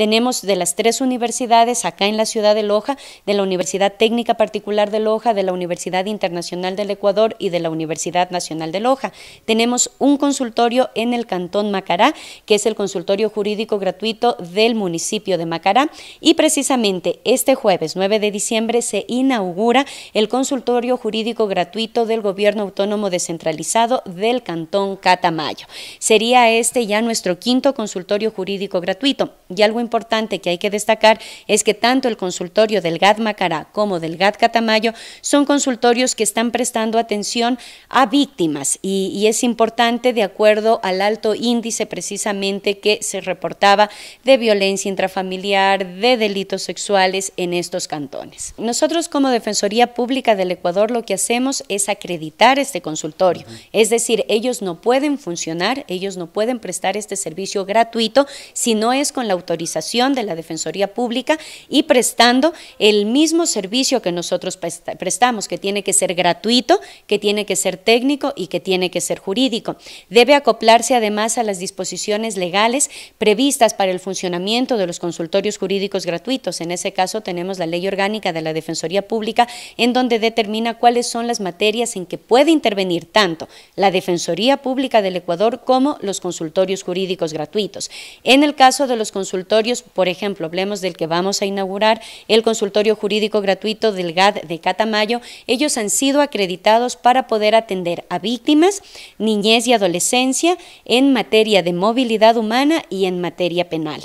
Tenemos de las tres universidades acá en la ciudad de Loja, de la Universidad Técnica Particular de Loja, de la Universidad Internacional del Ecuador y de la Universidad Nacional de Loja. Tenemos un consultorio en el Cantón Macará, que es el consultorio jurídico gratuito del municipio de Macará. Y precisamente este jueves 9 de diciembre se inaugura el consultorio jurídico gratuito del Gobierno Autónomo Descentralizado del Cantón Catamayo. Sería este ya nuestro quinto consultorio jurídico gratuito. Y algo importante que hay que destacar es que tanto el consultorio del GAD Macará como del GAD Catamayo son consultorios que están prestando atención a víctimas y, es importante de acuerdo al alto índice precisamente que se reportaba de violencia intrafamiliar, de delitos sexuales en estos cantones. Nosotros como Defensoría Pública del Ecuador lo que hacemos es acreditar este consultorio, es decir, ellos no pueden funcionar, ellos no pueden prestar este servicio gratuito si no es con la autorización de la Defensoría Pública y prestando el mismo servicio que nosotros prestamos, que tiene que ser gratuito, que tiene que ser técnico y que tiene que ser jurídico. Debe acoplarse además a las disposiciones legales previstas para el funcionamiento de los consultorios jurídicos gratuitos. En ese caso tenemos la Ley Orgánica de la Defensoría Pública en donde determina cuáles son las materias en que puede intervenir tanto la Defensoría Pública del Ecuador como los consultorios jurídicos gratuitos. En el caso de los consultorios por ejemplo, hablemos del que vamos a inaugurar, el consultorio jurídico gratuito del GAD de Catamayo, ellos han sido acreditados para poder atender a víctimas, niñez y adolescencia en materia de movilidad humana y en materia penal.